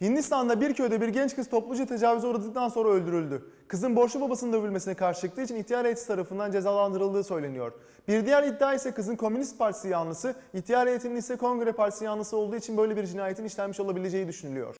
Hindistan'da bir köyde bir genç kız topluca tecavüze uğradıktan sonra öldürüldü. Kızın borçlu babasının dövülmesine karşı çıktığı için ihtiyar heyeti tarafından cezalandırıldığı söyleniyor. Bir diğer iddia ise kızın Komünist Partisi yanlısı, ihtiyar heyetinin ise Kongre Partisi yanlısı olduğu için böyle bir cinayetin işlenmiş olabileceği düşünülüyor.